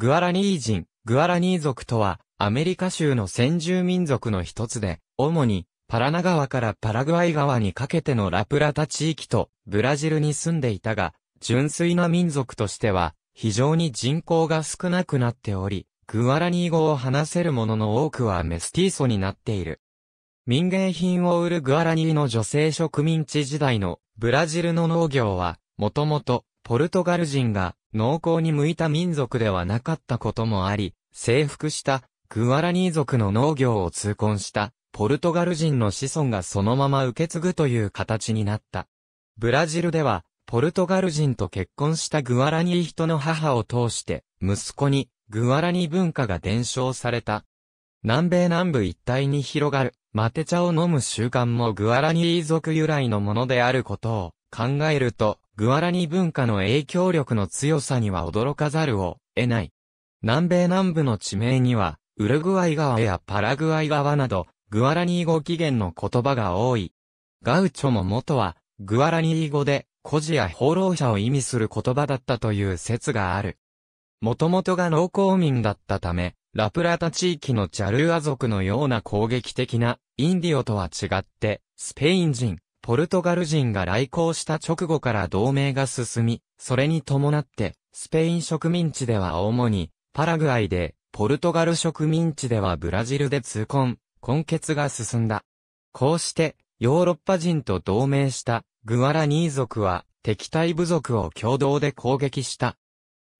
グアラニー人、グアラニー族とは、アメリカ州の先住民族の一つで、主に、パラナ川からパラグアイ川にかけてのラプラタ地域と、ブラジルに住んでいたが、純粋な民族としては、非常に人口が少なくなっており、グアラニー語を話せる者の多くはメスティーソになっている。民芸品を売るグアラニーの女性植民地時代のブラジルの農業は、もともとポルトガル人が農耕に向いた民族ではなかったこともあり、征服したグアラニー族の農業を痛恨したポルトガル人の子孫がそのまま受け継ぐという形になった。ブラジルでは、ポルトガル人と結婚したグアラニー人の母を通して、息子にグアラニー文化が伝承された。南米南部一帯に広がる、マテ茶を飲む習慣もグアラニー族由来のものであることを考えると、グアラニ文化の影響力の強さには驚かざるを得ない。南米南部の地名には、ウルグアイ川やパラグアイ川など、グアラニー語起源の言葉が多い。ガウチョも元は、グアラニー語で、孤児や放浪者を意味する言葉だったという説がある。元々が農耕民だったため、ラプラタ地域のジャルーア族のような攻撃的なインディオとは違って、スペイン人、ポルトガル人が来航した直後から同盟が進み、それに伴って、スペイン植民地では主に、パラグアイで、ポルトガル植民地ではブラジルで痛恨、根血が進んだ。こうして、ヨーロッパ人と同盟したグアラニー族は敵対部族を共同で攻撃した。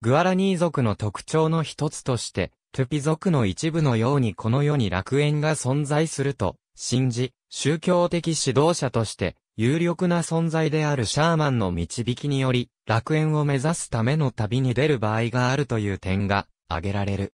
グアラニー族の特徴の一つとして、トゥピ族の一部のようにこの世に楽園が存在すると信じ、宗教的指導者として有力な存在であるシャーマンの導きにより、楽園を目指すための旅に出る場合があるという点が挙げられる。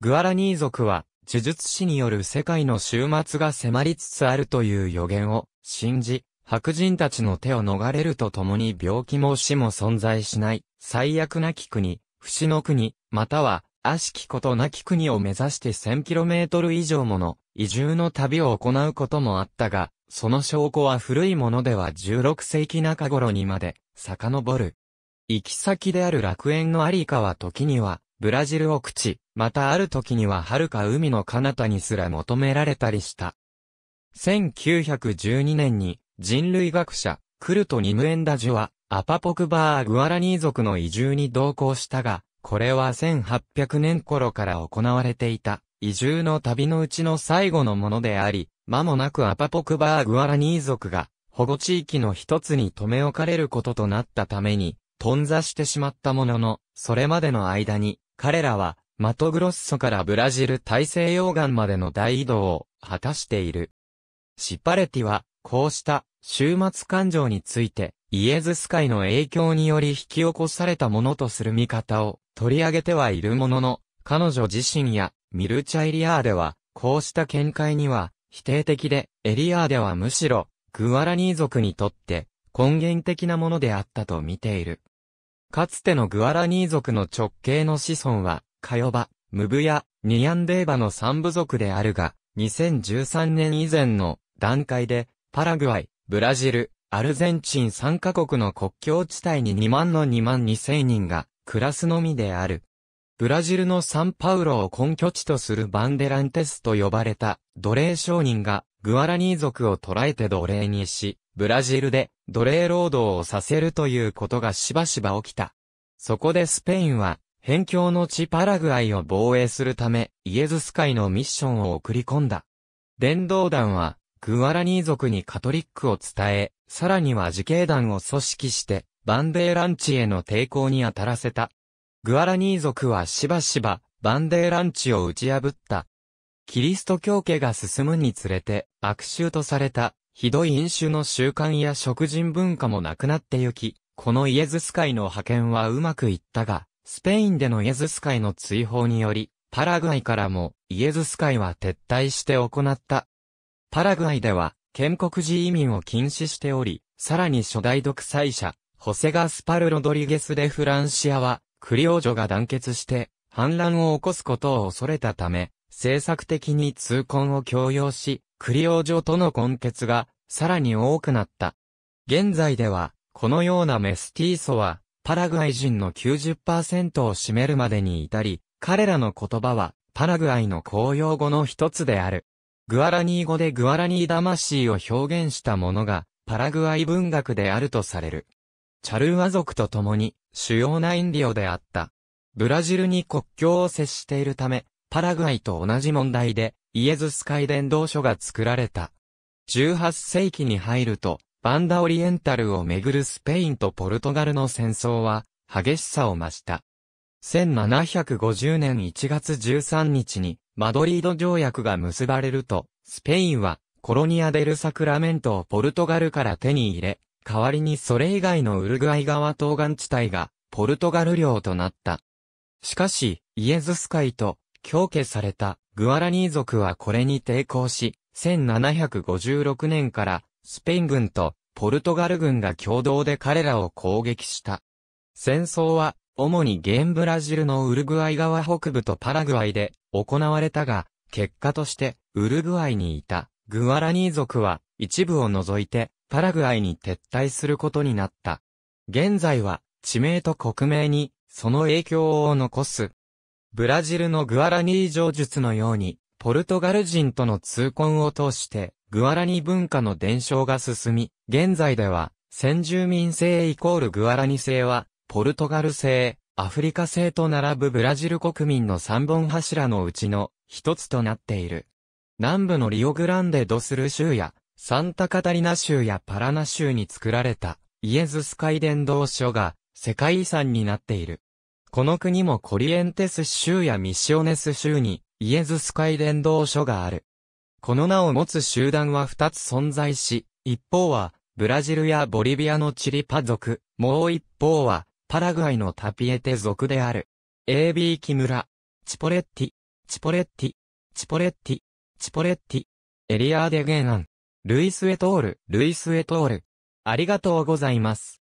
グアラニー族は、呪術師による世界の終末が迫りつつあるという予言を信じ、白人たちの手を逃れるとともに病気も死も存在しない、最悪なき国、不死の国、または悪しきことなき国を目指して 1000km 以上もの移住の旅を行うこともあったが、その証拠は古いものでは16世紀中頃にまで遡る。行き先である楽園のありかは時には、ブラジルを口、またある時には遥か海の彼方にすら求められたりした。1912年に人類学者、クルト・ニムエンダジュは、アパポクバー・グアラニー族の移住に同行したが、これは1800年頃から行われていた、移住の旅のうちの最後のものであり、間もなくアパポクバーグアラニー族が、保護地域の一つに留め置かれることとなったために、頓挫してしまったものの、それまでの間に、彼らは、マトグロッソからブラジル大西洋岸までの大移動を果たしている。シパレティは、こうした終末感情について、イエズス会の影響により引き起こされたものとする見方を取り上げてはいるものの、彼女自身やミルチャ・エリアーでは、こうした見解には否定的で、エリアーではむしろ、グアラニー族にとって根源的なものであったと見ている。かつてのグアラニー族の直系の子孫は、カヨバ、ムブヤ、ニヤンデーバの三部族であるが、2013年以前の段階で、パラグアイ、ブラジル、アルゼンチン3カ国の国境地帯に2万の2万2000人がクラスのみである。ブラジルのサンパウロを根拠地とするバンデランテスと呼ばれた奴隷商人がグアラニー族を捕らえて奴隷にし、ブラジルで奴隷労働をさせるということがしばしば起きた。そこでスペインは、辺境の地パラグアイを防衛するため、イエズス会のミッションを送り込んだ。伝道団は、グアラニー族にカトリックを伝え、さらには自警団を組織して、バンデーランチへの抵抗に当たらせた。グアラニー族はしばしば、バンデーランチを打ち破った。キリスト教家が進むにつれて、悪臭とされた、ひどい飲酒の習慣や食人文化もなくなってゆき、このイエズス会の派遣はうまくいったが、スペインでのイエズス会の追放により、パラグアイからもイエズス会は撤退して行った。パラグアイでは、建国寺移民を禁止しており、さらに初代独裁者、ホセガスパル・ロドリゲス・デ・フランシアは、クリオジョが団結して、反乱を起こすことを恐れたため、政策的に痛恨を強要し、クリオジョとの根結が、さらに多くなった。現在では、このようなメスティーソは、パラグアイ人の90%を占めるまでに至り、彼らの言葉は、パラグアイの公用語の一つである。グアラニー語でグアラニー魂を表現したものが、パラグアイ文学であるとされる。チャルーア族と共に主要なインディオであった。ブラジルに国境を接しているため、パラグアイと同じ問題でイエズス会伝道書が作られた。18世紀に入ると、バンダオリエンタルをめぐるスペインとポルトガルの戦争は激しさを増した。1750年1月13日にマドリード条約が結ばれると、スペインはコロニア・デル・サクラメントをポルトガルから手に入れ、代わりにそれ以外のウルグアイ側東岸地帯が、ポルトガル領となった。しかし、イエズス会と、強化された、グアラニー族はこれに抵抗し、1756年から、スペイン軍と、ポルトガル軍が共同で彼らを攻撃した。戦争は、主にゲンブラジルのウルグアイ側北部とパラグアイで行われたが、結果としてウルグアイにいたグアラニー族は一部を除いてパラグアイに撤退することになった。現在は、地名と国名に、その影響を残す。ブラジルのグアラニー上術のように、ポルトガル人との痛恨を通して、グアラニ文化の伝承が進み、現在では、先住民性イコールグアラニ性は、ポルトガル性、アフリカ性と並ぶブラジル国民の三本柱のうちの一つとなっている。南部のリオグランデドスル州やサンタカタリナ州やパラナ州に作られたイエズス会伝道所が世界遺産になっている。この国もコリエンテス州やミシオネス州にイエズス会伝道所がある。この名を持つ集団は2つ存在し、一方はブラジルやボリビアのチリパ族、もう一方はパラグアイのタピエテ族である。AB 木村、チポレッティ、チポレッティ、チポレッティ、チポレッティ、エリアーデゲーナン。ルイス・エトール、ルイス・エトール。ありがとうございます。